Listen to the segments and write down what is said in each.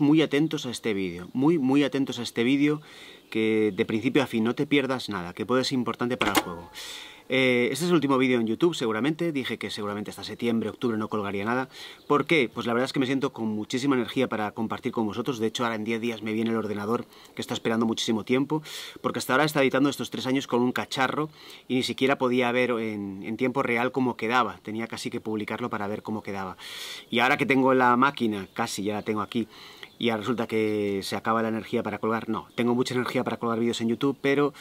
muy atentos a este vídeo, muy, muy atentos a este vídeo, que de principio a fin no te pierdas nada, que puede ser importante para el juego. Eh, este es el último vídeo en YouTube, seguramente. Dije que seguramente hasta septiembre, octubre no colgaría nada. ¿Por qué? Pues la verdad es que me siento con muchísima energía para compartir con vosotros. De hecho, ahora en 10 días me viene el ordenador que está esperando muchísimo tiempo, porque hasta ahora está editando estos 3 años con un cacharro y ni siquiera podía ver en, tiempo real cómo quedaba. Tenía casi que publicarlo para ver cómo quedaba. Y ahora que tengo la máquina, casi ya la tengo aquí, y resulta que se acaba la energía para colgar. No, tengo mucha energía para colgar vídeos en YouTube, pero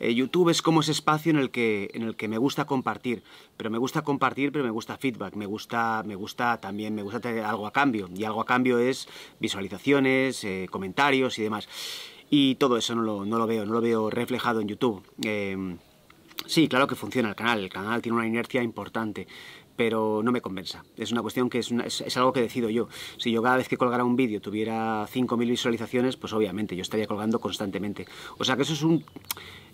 eh, YouTube es como ese espacio en el, que, me gusta compartir, pero me gusta compartir, pero me gusta feedback, me gusta, me gusta también, me gusta tener algo a cambio, y algo a cambio es visualizaciones, eh, comentarios y demás. Y todo eso no lo, veo, no lo veo reflejado en YouTube. Em, sí, claro que funciona el canal, el canal tiene una inercia importante, pero no me convenza. Es una cuestión que es, es, algo que decido yo. Si yo cada vez que colgara un vídeo tuviera 5.000 visualizaciones, pues obviamente yo estaría colgando constantemente. O sea que eso es un...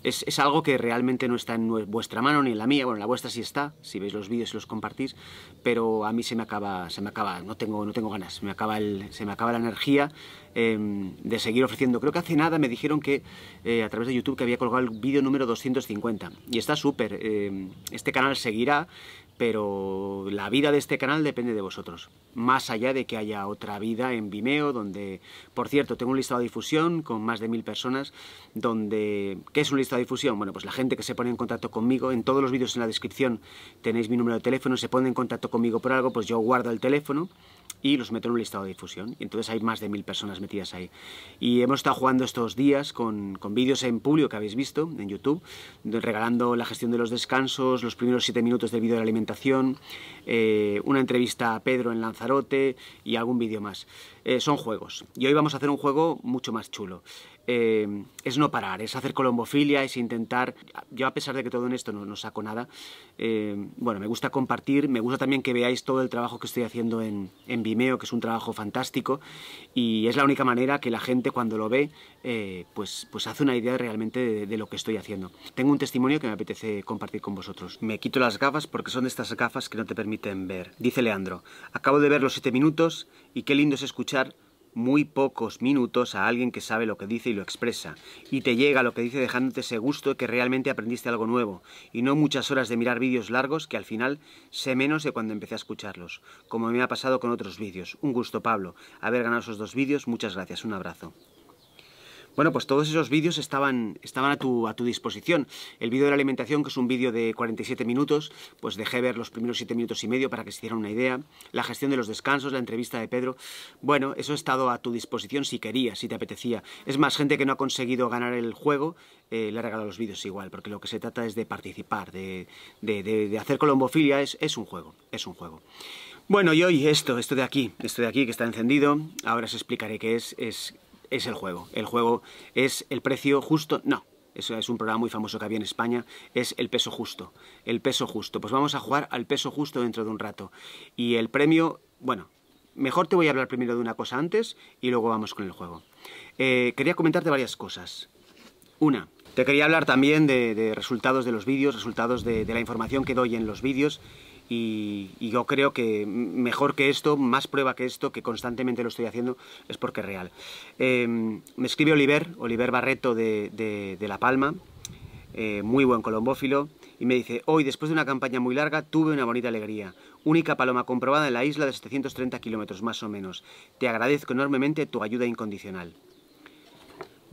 Es, algo que realmente no está en vuestra mano ni en la mía, bueno, la vuestra sí está, si veis los vídeos y los compartís, pero a mí se me acaba, se me acaba, no tengo, no tengo ganas, se me acaba, se me acaba la energía em, de seguir ofreciendo. Creo que hace nada me dijeron que eh, a través de YouTube que había colgado el vídeo número 250 y está súper, em, este canal seguirá, pero la vida de este canal depende de vosotros. Más allá de que haya otra vida en Vimeo, donde, por cierto, tengo un listado de difusión con más de mil personas, donde... ¿Qué es un listado de difusión? Bueno, pues la gente que se pone en contacto conmigo, en todos los vídeos en la descripción tenéis mi número de teléfono, se pone en contacto conmigo por algo, pues yo guardo el teléfono, y los meto en un listado de difusión. Y entonces hay más de mil personas metidas ahí. Y hemos estado jugando estos días con, vídeos en público que habéis visto en YouTube, regalando la gestión de los descansos, los primeros siete minutos del vídeo de la alimentación, eh, una entrevista a Pedro en Lanzarote y algún vídeo más. Eh, son juegos. Y hoy vamos a hacer un juego mucho más chulo. Eh, es no parar, es hacer colombofilia, es intentar... Yo a pesar de que todo en esto no, saco nada, eh, bueno, me gusta compartir, me gusta también que veáis todo el trabajo que estoy haciendo en, Vimeo, que es un trabajo fantástico, y es la única manera que la gente cuando lo ve, pues, pues hace una idea realmente de, lo que estoy haciendo. Tengo un testimonio que me apetece compartir con vosotros. Me quito las gafas porque son estas gafas que no te permiten ver. Dice Leandro, acabo de ver los 7 minutos y qué lindo es escuchar muy pocos minutos a alguien que sabe lo que dice y lo expresa, y te llega lo que dice dejándote ese gusto de que realmente aprendiste algo nuevo, y no muchas horas de mirar vídeos largos que al final sé menos de cuando empecé a escucharlos, como me ha pasado con otros vídeos. Un gusto, Pablo, haber ganado esos dos vídeos, muchas gracias, un abrazo. Bueno, pues todos esos vídeos estaban, estaban a, tu, a tu disposición. El vídeo de la alimentación, que es un vídeo de 47 minutos, pues dejé ver los primeros 7 minutos y medio para que se dieran una idea. La gestión de los descansos, la entrevista de Pedro. Bueno, eso ha estado a tu disposición si querías, si te apetecía. Es más, gente que no ha conseguido ganar el juego, eh, le ha regalado los vídeos igual, porque lo que se trata es de participar, de, de, hacer colombofilia, es, es un juego, es un juego. Bueno, y hoy esto, esto de aquí, esto de aquí que está encendido, ahora os explicaré qué es es el juego. El juego es el precio justo, no. Eso es un programa muy famoso que había en España, es el peso justo. El peso justo. Pues vamos a jugar al peso justo dentro de un rato. Y el premio, bueno, mejor te voy a hablar primero de una cosa antes y luego vamos con el juego. Eh, quería comentarte varias cosas. Una, te quería hablar también de, resultados de los vídeos, resultados de, de la información que doy en los vídeos y, yo creo que mejor que esto, más prueba que esto, que constantemente lo estoy haciendo, es porque es real. Em, me escribe Oliver, Oliver Barreto de, La Palma, eh, muy buen colombófilo, y me dice, hoy después de una campaña muy larga tuve una bonita alegría, única paloma comprobada en la isla de 730 kilómetros más o menos. Te agradezco enormemente tu ayuda incondicional.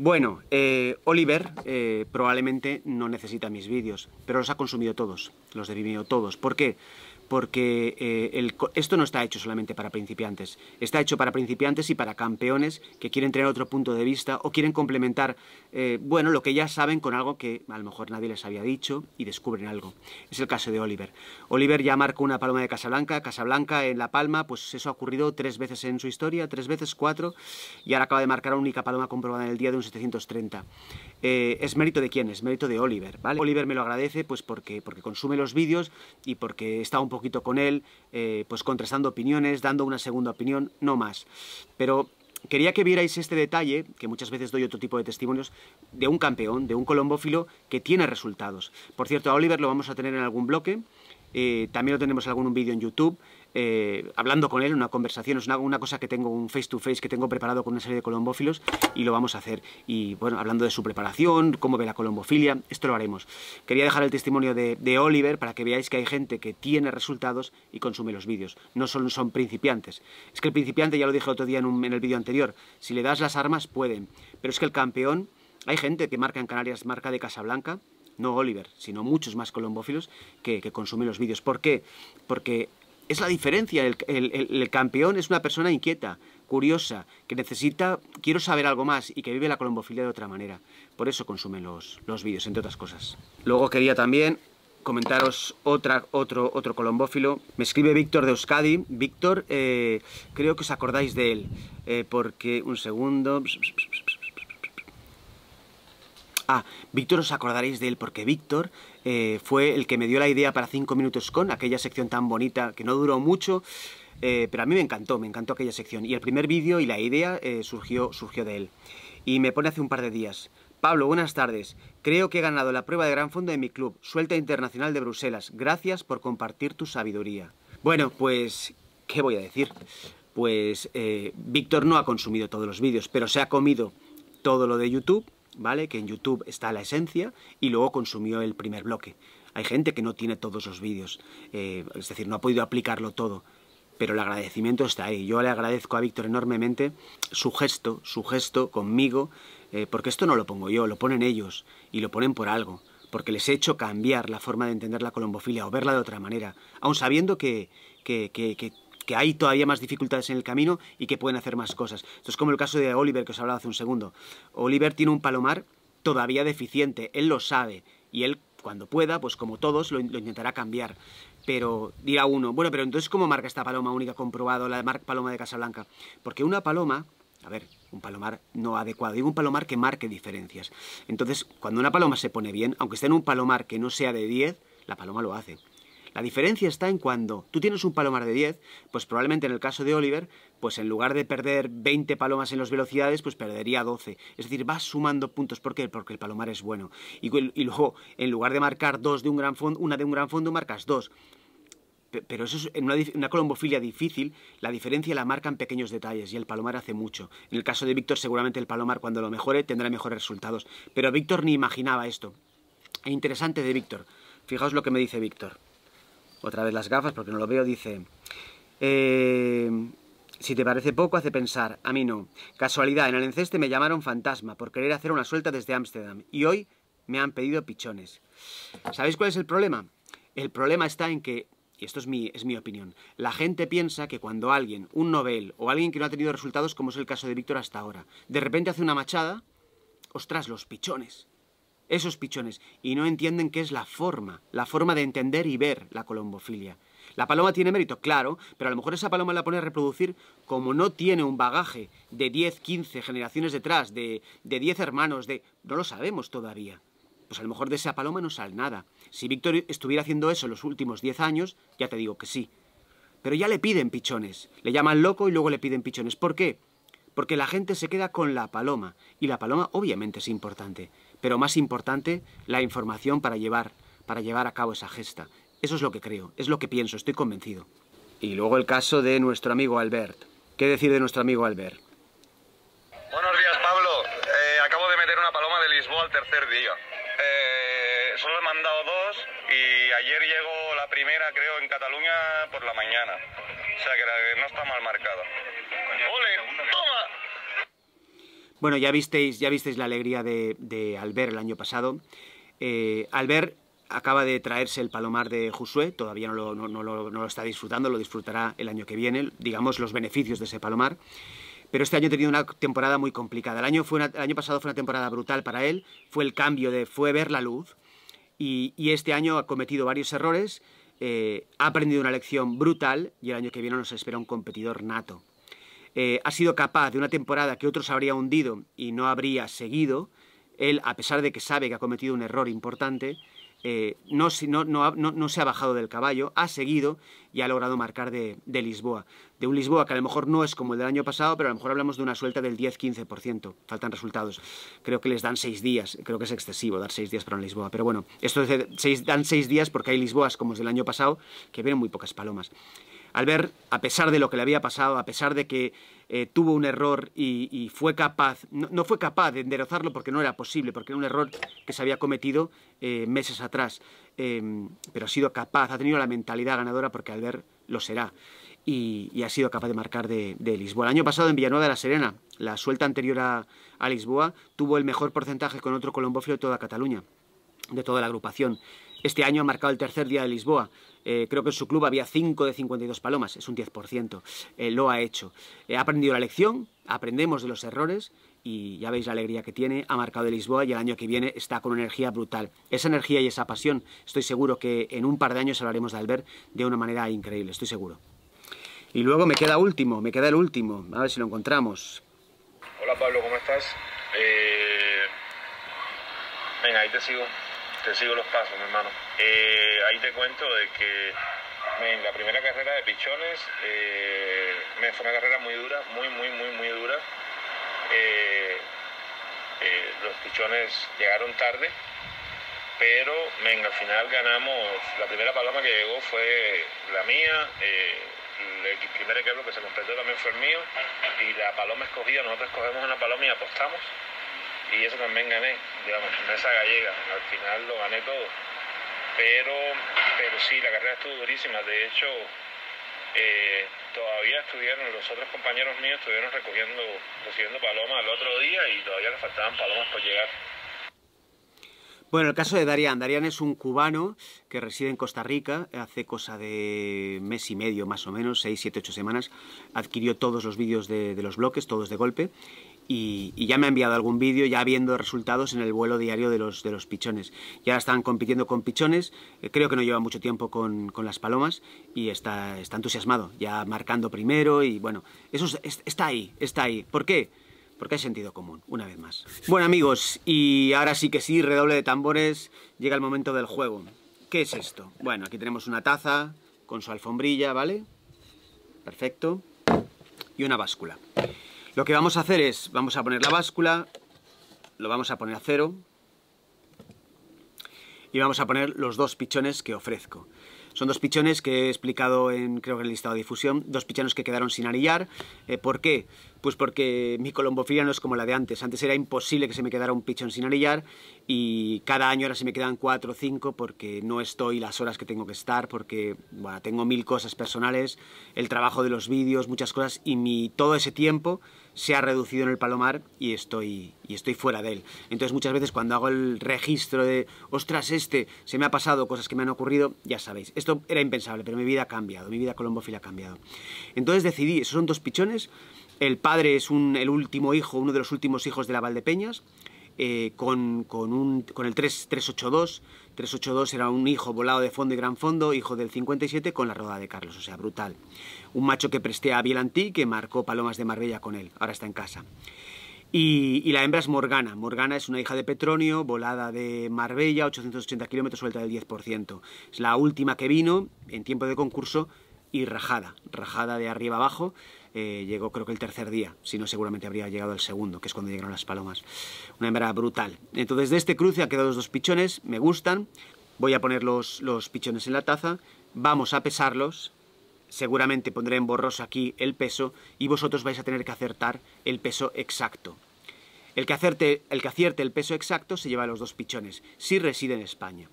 Bueno, eh, Oliver eh, probablemente no necesita mis vídeos, pero los ha consumido todos, los de Vimeo todos. ¿Por qué? porque eh, esto no está hecho solamente para principiantes, está hecho para principiantes y para campeones que quieren tener otro punto de vista o quieren complementar eh, bueno, lo que ya saben con algo que a lo mejor nadie les había dicho y descubren algo. Es el caso de Oliver. Oliver ya marcó una paloma de Casablanca, Casablanca en La Palma, pues eso ha ocurrido tres veces en su historia, tres veces cuatro, y ahora acaba de marcar la única paloma comprobada en el día de un 730. Eh, es mérito de quién, es mérito de Oliver, Oliver me lo agradece pues porque, consume los vídeos y porque está un poquito con él, eh, pues contrastando opiniones, dando una segunda opinión, no más. Pero quería que vierais este detalle, que muchas veces doy otro tipo de testimonios, de un campeón, de un colombófilo que tiene resultados. Por cierto, a Oliver lo vamos a tener en algún bloque, eh, también lo tenemos en algún vídeo en YouTube, eh, hablando con él una conversación. Es una, una, cosa que tengo, un face to face que tengo preparado con una serie de colombófilos y lo vamos a hacer. Y bueno, hablando de su preparación, cómo ve la colombofilia, esto lo haremos. Quería dejar el testimonio de, Oliver para que veáis que hay gente que tiene resultados y consume los vídeos. No solo son principiantes. Es que el principiante, ya lo dije el otro día en, el vídeo anterior, si le das las armas pueden. Pero es que el campeón, hay gente que marca en Canarias, marca de Casablanca, no Oliver, sino muchos más colombófilos que, que consumen los vídeos. ¿Por qué? Porque es la diferencia. El, campeón es una persona inquieta, curiosa, que necesita, quiero saber algo más y que vive la colombofilia de otra manera. Por eso consume los, vídeos, entre otras cosas. Luego quería también comentaros otro, otro colombófilo. Me escribe Víctor de Euskadi. Víctor, eh, creo que os acordáis de él, eh, porque un segundo... Ah, Víctor os acordaréis de él porque Víctor eh, fue el que me dio la idea para 5 minutos con, aquella sección tan bonita que no duró mucho, eh, pero a mí me encantó, me encantó aquella sección. Y el primer vídeo y la idea eh, surgió, surgió de él. Y me pone hace un par de días. Pablo, buenas tardes. Creo que he ganado la prueba de gran fondo de mi club, Suelta Internacional de Bruselas. Gracias por compartir tu sabiduría. Bueno, pues, ¿qué voy a decir? Pues Víctor no ha consumido todos los vídeos, pero se ha comido todo lo de YouTube ¿vale? Que en YouTube está la esencia y luego consumió el primer bloque. Hay gente que no tiene todos los vídeos, eh, es decir, no ha podido aplicarlo todo, pero el agradecimiento está ahí. Yo le agradezco a Víctor enormemente su gesto, su gesto conmigo, eh, porque esto no lo pongo yo, lo ponen ellos y lo ponen por algo, porque les he hecho cambiar la forma de entender la colombofilia o verla de otra manera, aun sabiendo que que hay todavía más dificultades en el camino y que pueden hacer más cosas. Esto es como el caso de Oliver que os hablaba hace un segundo. Oliver tiene un palomar todavía deficiente, él lo sabe y él cuando pueda, pues como todos, lo, intentará cambiar. Pero dirá uno, bueno, pero entonces ¿cómo marca esta paloma única comprobado, la de Paloma de Casablanca? Porque una paloma, a ver, un palomar no adecuado, digo un palomar que marque diferencias. Entonces, cuando una paloma se pone bien, aunque esté en un palomar que no sea de 10, la paloma lo hace. La diferencia está en cuando tú tienes un palomar de 10, pues probablemente en el caso de Oliver, pues en lugar de perder 20 palomas en las velocidades, pues perdería 12. Es decir, vas sumando puntos. ¿Por qué? Porque el palomar es bueno. Y, luego, en lugar de marcar dos de un gran fondo, una de un gran fondo, marcas dos pero eso es en una, colombofilia difícil, la diferencia la marca en pequeños detalles y el palomar hace mucho. En el caso de Víctor, seguramente el palomar cuando lo mejore tendrá mejores resultados. Pero Víctor ni imaginaba esto. E interesante de Víctor. Fijaos lo que me dice Víctor otra vez las gafas porque no lo veo, dice... Eh, si te parece poco, hace pensar. A mí no. Casualidad, en el enceste me llamaron fantasma por querer hacer una suelta desde Ámsterdam. Y hoy me han pedido pichones. ¿Sabéis cuál es el problema? El problema está en que, y esto es mi, es mi opinión, la gente piensa que cuando alguien, un Nobel o alguien que no ha tenido resultados, como es el caso de Víctor hasta ahora, de repente hace una machada, ostras, los pichones esos pichones, y no entienden qué es la forma, la forma de entender y ver la colombofilia. La paloma tiene mérito, claro, pero a lo mejor esa paloma la pone a reproducir como no tiene un bagaje de 10, 15 generaciones detrás, de, de 10 hermanos, de... No lo sabemos todavía. Pues a lo mejor de esa paloma no sale nada. Si Víctor estuviera haciendo eso en los últimos 10 años, ya te digo que sí. Pero ya le piden pichones. Le llaman loco y luego le piden pichones. ¿Por qué? Porque la gente se queda con la paloma. Y la paloma obviamente es importante pero más importante, la información para llevar, para llevar a cabo esa gesta. Eso es lo que creo, es lo que pienso, estoy convencido. Y luego el caso de nuestro amigo Albert. ¿Qué decir de nuestro amigo Albert? Buenos días, Pablo. Eh, acabo de meter una paloma de Lisboa al tercer día. Eh, solo he mandado dos y ayer llegó la primera, creo, en Cataluña por la mañana. O sea que no está mal marcada. Bueno, ya visteis, ya visteis la alegría de, de Albert el año pasado. Eh, Albert acaba de traerse el palomar de Josué, todavía no lo, está disfrutando, lo disfrutará el año que viene, digamos los beneficios de ese palomar. Pero este año ha tenido una temporada muy complicada. El año, año pasado fue una temporada brutal para él, fue el cambio de, fue ver la luz, y, este año ha cometido varios errores, eh, ha aprendido una lección brutal y el año que viene nos espera un competidor nato. Eh, ha sido capaz de una temporada que otros habría hundido y no habría seguido, él, a pesar de que sabe que ha cometido un error importante, eh, no, se ha bajado del caballo, ha seguido y ha logrado marcar de, Lisboa. De un Lisboa que a lo mejor no es como el del año pasado, pero a lo mejor hablamos de una suelta del 10-15%. Faltan resultados. Creo que les dan seis días. Creo que es excesivo dar seis días para un Lisboa. Pero bueno, esto es de dan seis días porque hay Lisboas como es del año pasado que vienen muy pocas palomas. Albert, a pesar de lo que le había pasado, a pesar de que eh, tuvo un error y, fue capaz, no, fue capaz de enderezarlo porque no era posible, porque era un error que se había cometido eh, meses atrás, eh, pero ha sido capaz, ha tenido la mentalidad ganadora porque ver lo será. Y, ha sido capaz de marcar de, Lisboa. El año pasado en Villanueva de la Serena, la suelta anterior a, a Lisboa, tuvo el mejor porcentaje con otro colombófilo de toda Cataluña, de toda la agrupación. Este año ha marcado el tercer día de Lisboa, eh, creo que en su club había 5 de 52 palomas, es un 10%. Eh, lo ha hecho. Eh, ha aprendido la lección, aprendemos de los errores y ya veis la alegría que tiene. Ha marcado de Lisboa y el año que viene está con energía brutal. Esa energía y esa pasión, estoy seguro que en un par de años hablaremos de Albert de una manera increíble, estoy seguro. Y luego me queda último, me queda el último, a ver si lo encontramos. Hola Pablo, ¿cómo estás? Venga, ahí te sigo te sigo los pasos, mi hermano. Eh, ahí te cuento de que en la primera carrera de pichones eh, me fue una carrera muy dura, muy, muy, muy, muy dura. Eh, los pichones llegaron tarde, pero al final ganamos. La primera paloma que llegó fue la mía. el primer ejemplo que se completó también fue el mío y la paloma escogida, nosotros escogemos una paloma y apostamos y eso también gané, digamos, esa gallega, al final lo gané todo. Pero, pero sí, la carrera estuvo durísima, de hecho, eh, todavía estuvieron, los otros compañeros míos estuvieron recogiendo, recibiendo palomas el otro día y todavía nos faltaban palomas por llegar. Bueno, el caso de Darián. Darián es un cubano que reside en Costa Rica, hace cosa de mes y medio más o menos, seis, siete, ocho semanas, adquirió todos los vídeos de los bloques, todos de golpe, y, ya me ha enviado algún vídeo ya viendo resultados en el vuelo diario de los, de los pichones. Ya están compitiendo con pichones, eh, creo que no lleva mucho tiempo con, las palomas y está, entusiasmado, ya marcando primero y bueno, eso está ahí, está ahí. ¿Por qué? Porque hay sentido común, una vez más. Bueno amigos, y ahora sí que sí, redoble de tambores, llega el momento del juego. ¿Qué es esto? Bueno, aquí tenemos una taza con su alfombrilla, ¿vale? Perfecto. Y una báscula. Lo que vamos a hacer es, vamos a poner la báscula, lo vamos a poner a cero y vamos a poner los dos pichones que ofrezco. Son dos pichones que he explicado en, creo que el listado de difusión, dos pichones que quedaron sin anillar. Eh, ¿Por qué? Pues porque mi colombofilia no es como la de antes. Antes era imposible que se me quedara un pichón sin anillar y cada año ahora se me quedan cuatro o cinco porque no estoy las horas que tengo que estar, porque tengo mil cosas personales, el trabajo de los vídeos, muchas cosas y todo ese tiempo se ha reducido en el palomar y estoy, y estoy fuera de él. Entonces muchas veces cuando hago el registro de, ostras, este, se me ha pasado cosas que me han ocurrido, ya sabéis, esto era impensable, pero mi vida ha cambiado, mi vida colombofilia ha cambiado. Entonces decidí, esos son dos pichones, el padre es el último hijo, uno de los últimos hijos de la Valdepeñas, eh, con, el 382. 382 era un hijo volado de fondo y gran fondo, hijo del 57, con la roda de Carlos, o sea, brutal. Un macho que presté a Bielantí, que marcó Palomas de Marbella con él, ahora está en casa. Y, y, la hembra es Morgana. Morgana es una hija de Petronio, volada de Marbella, 880 kilómetros, suelta del 10%. Es la última que vino en tiempo de concurso y rajada, rajada de arriba abajo. Eh, llegó creo que el tercer día, si no seguramente habría llegado el segundo, que es cuando llegaron las palomas. Una hembra brutal. Entonces de este cruce han quedado los dos pichones, me gustan. Voy a poner los, pichones en la taza, vamos a pesarlos, seguramente pondré en borroso aquí el peso y vosotros vais a tener que acertar el peso exacto. El que, el que acierte el peso exacto se lleva los dos pichones, si reside en España.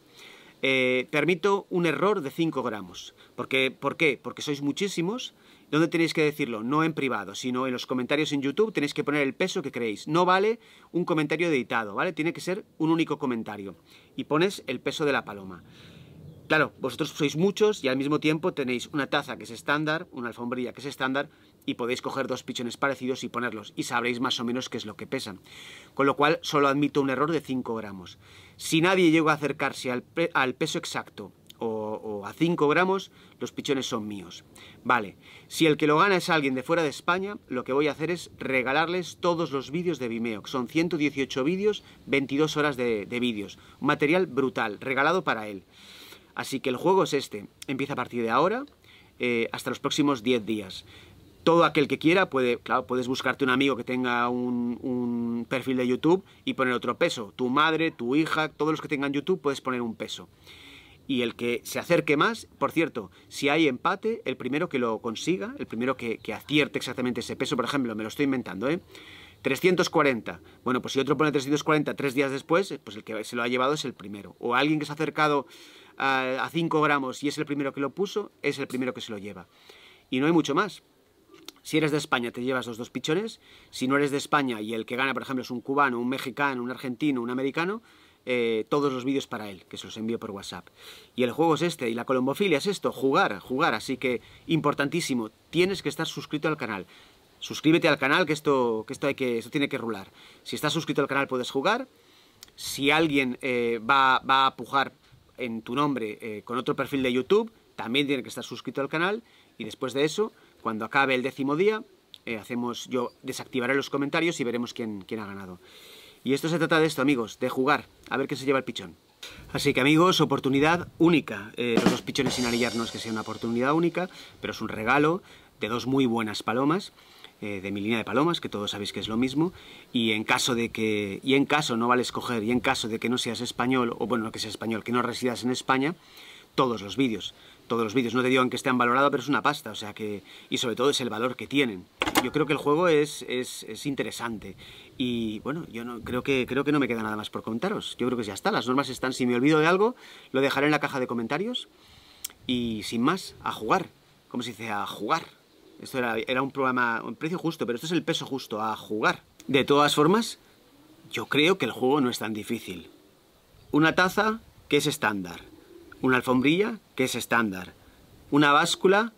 Eh, permito un error de 5 gramos. Porque, ¿Por qué? Porque sois muchísimos. ¿Dónde tenéis que decirlo? No en privado, sino en los comentarios en YouTube tenéis que poner el peso que creéis. No vale un comentario editado, ¿vale? Tiene que ser un único comentario. Y pones el peso de la paloma. Claro, vosotros sois muchos y al mismo tiempo tenéis una taza que es estándar, una alfombrilla que es estándar y podéis coger dos pichones parecidos y ponerlos y sabréis más o menos qué es lo que pesan. Con lo cual solo admito un error de 5 gramos. Si nadie llegó a acercarse al, al peso exacto o, a 5 gramos, los pichones son míos. Vale, si el que lo gana es alguien de fuera de España, lo que voy a hacer es regalarles todos los vídeos de Vimeo, son 118 vídeos, 22 horas de, vídeos. vídeos. Material brutal, regalado para él. Así que el juego es este. Empieza a partir de ahora eh, hasta los próximos 10 días todo aquel que quiera puede, claro, puedes buscarte un amigo que tenga un, perfil de YouTube y poner otro peso. Tu madre, tu hija, todos los que tengan YouTube puedes poner un peso. Y el que se acerque más, por cierto, si hay empate, el primero que lo consiga, el primero que, acierte exactamente ese peso, por ejemplo, me lo estoy inventando, ¿eh? 340. Bueno, pues si otro pone 340 tres días después, pues el que se lo ha llevado es el primero. O alguien que se ha acercado a, a 5 gramos y es el primero que lo puso, es el primero que se lo lleva. Y no hay mucho más. Si eres de España te llevas los dos pichones, si no eres de España y el que gana, por ejemplo, es un cubano, un mexicano, un argentino, un americano, eh, todos los vídeos para él, que se los envío por WhatsApp. Y el juego es este, y la colombofilia es esto, jugar, jugar, así que importantísimo, tienes que estar suscrito al canal. Suscríbete al canal, que esto, que esto, hay que, esto tiene que rular. Si estás suscrito al canal puedes jugar, si alguien eh, va, a pujar en tu nombre eh, con otro perfil de YouTube, también tiene que estar suscrito al canal, y después de eso cuando acabe el décimo día, eh, hacemos, yo desactivaré los comentarios y veremos quién, quién ha ganado. Y esto se trata de esto, amigos, de jugar, a ver qué se lleva el pichón. Así que amigos, oportunidad única. Eh, los dos pichones sin anillar no es que sea una oportunidad única, pero es un regalo de dos muy buenas palomas, eh, de mi línea de palomas, que todos sabéis que es lo mismo, y en caso de que, y en caso no vale escoger, y en caso de que no seas español, o bueno, que seas español, que no residas en España, todos los vídeos todos los vídeos. No te digo en que estén valorados, pero es una pasta, o sea que... Y sobre todo es el valor que tienen. Yo creo que el juego es, es, es interesante. Y bueno, yo no, creo, que, creo que no me queda nada más por contaros. Yo creo que ya está, las normas están. Si me olvido de algo, lo dejaré en la caja de comentarios. Y sin más, a jugar. ¿Cómo se dice? A jugar. Esto era, era un programa, un precio justo, pero esto es el peso justo, a jugar. De todas formas, yo creo que el juego no es tan difícil. Una taza que es estándar una alfombrilla que es estándar, una báscula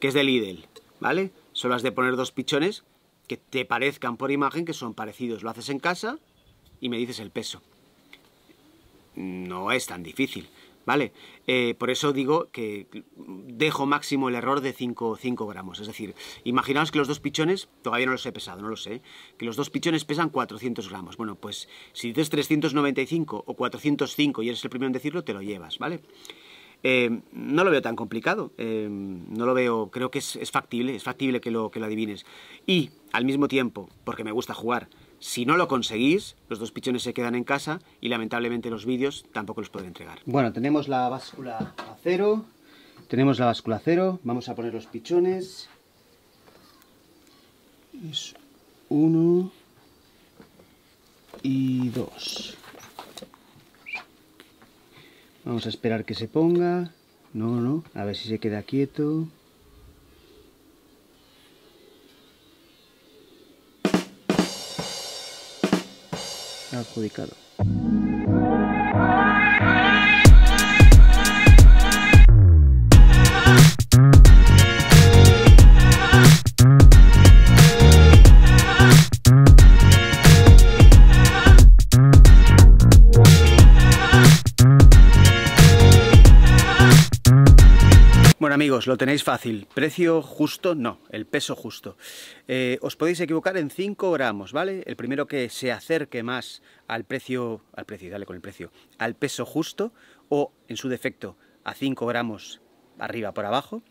que es de Lidl, ¿vale? Solo has de poner dos pichones que te parezcan por imagen que son parecidos. Lo haces en casa y me dices el peso. No es tan difícil. ¿vale? Eh, por eso digo que dejo máximo el error de 5, gramos. Es decir, imaginaos que los dos pichones, todavía no los he pesado, no lo sé, que los dos pichones pesan 400 gramos. Bueno, pues si dices 395 o 405 y eres el primero en decirlo, te lo llevas, ¿vale? Eh, no lo veo tan complicado, eh, no lo veo, creo que es, factible, es factible que lo adivines. Y al mismo tiempo, porque me gusta jugar, si no lo conseguís, los dos pichones se quedan en casa y lamentablemente los vídeos tampoco los pueden entregar. Bueno, tenemos la báscula a cero. Tenemos la báscula a cero. Vamos a poner los pichones. Es uno y dos. Vamos a esperar que se ponga. No, no. A ver si se queda quieto. adjudicado. os lo tenéis fácil. Precio justo, no, el peso justo. Eh, os podéis equivocar en 5 gramos, ¿vale? El primero que se acerque más al precio, al precio, dale con el precio, al peso justo o, en su defecto, a 5 gramos arriba por abajo,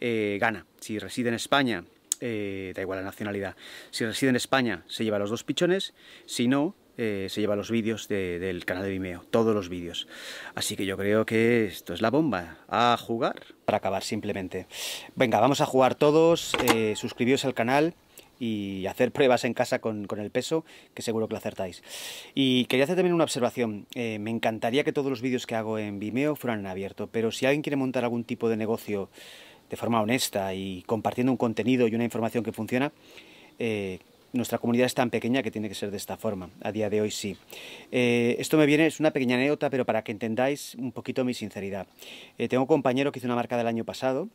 eh, gana. Si reside en España, eh, da igual la nacionalidad, si reside en España se lleva los dos pichones, si no, eh, se lleva los vídeos del canal de Vimeo, todos los vídeos. Así que yo creo que esto es la bomba. A jugar para acabar simplemente. Venga, vamos a jugar todos, eh, suscribiros al canal y hacer pruebas en casa con, el peso, que seguro que lo acertáis. Y quería hacer también una observación. Eh, me encantaría que todos los vídeos que hago en Vimeo fueran en abierto, pero si alguien quiere montar algún tipo de negocio de forma honesta y compartiendo un contenido y una información que funciona, nuestra comunidad es tan pequeña que tiene que ser de esta forma. A día de hoy sí. Eh, esto me viene, es una pequeña anécdota, pero para que entendáis un poquito mi sinceridad. Eh, tengo un compañero que hizo una marcada el año pasado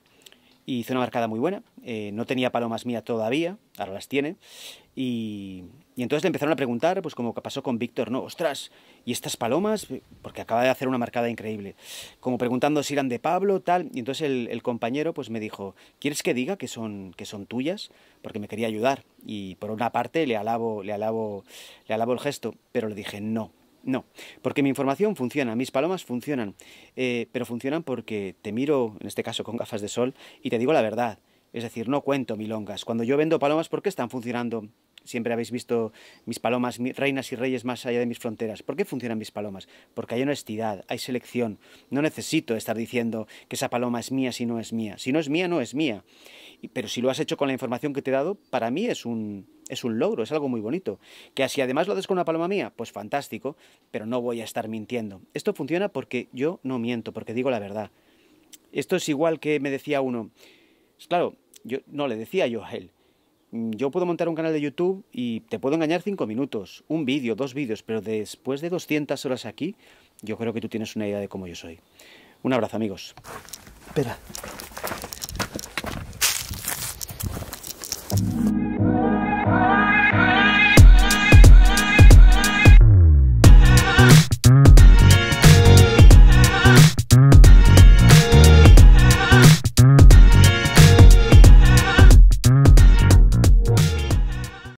y hizo una marcada muy buena. Eh, no tenía palomas mía todavía, ahora las tiene. Y, y entonces le empezaron a preguntar, pues como pasó con Víctor, ¿no? Ostras, ¿y estas palomas? Porque acaba de hacer una marcada increíble. Como preguntando si eran de Pablo, tal. Y entonces el, compañero pues me dijo, ¿quieres que diga que son, que son tuyas? Porque me quería ayudar. Y por una parte le alabo, le alabo, le alabo el gesto, pero le dije, no, no, porque mi información funciona, mis palomas funcionan, eh, pero funcionan porque te miro, en este caso con gafas de sol, y te digo la verdad. Es decir, no cuento milongas. Cuando yo vendo palomas, ¿por qué están funcionando siempre habéis visto mis palomas, reinas y reyes más allá de mis fronteras. ¿Por qué funcionan mis palomas? Porque hay honestidad, hay selección. No necesito estar diciendo que esa paloma es mía si no es mía. Si no es mía, no es mía. Pero si lo has hecho con la información que te he dado, para mí es un, es un logro, es algo muy bonito. Que así además lo haces con una paloma mía, pues fantástico, pero no voy a estar mintiendo. Esto funciona porque yo no miento, porque digo la verdad. Esto es igual que me decía uno. Claro, yo no le decía yo a él Mm, yo puedo montar un canal de YouTube y te puedo engañar cinco minutos, un vídeo, dos vídeos, pero después de 200 horas aquí, yo creo que tú tienes una idea de cómo yo soy. Un abrazo, amigos. Espera.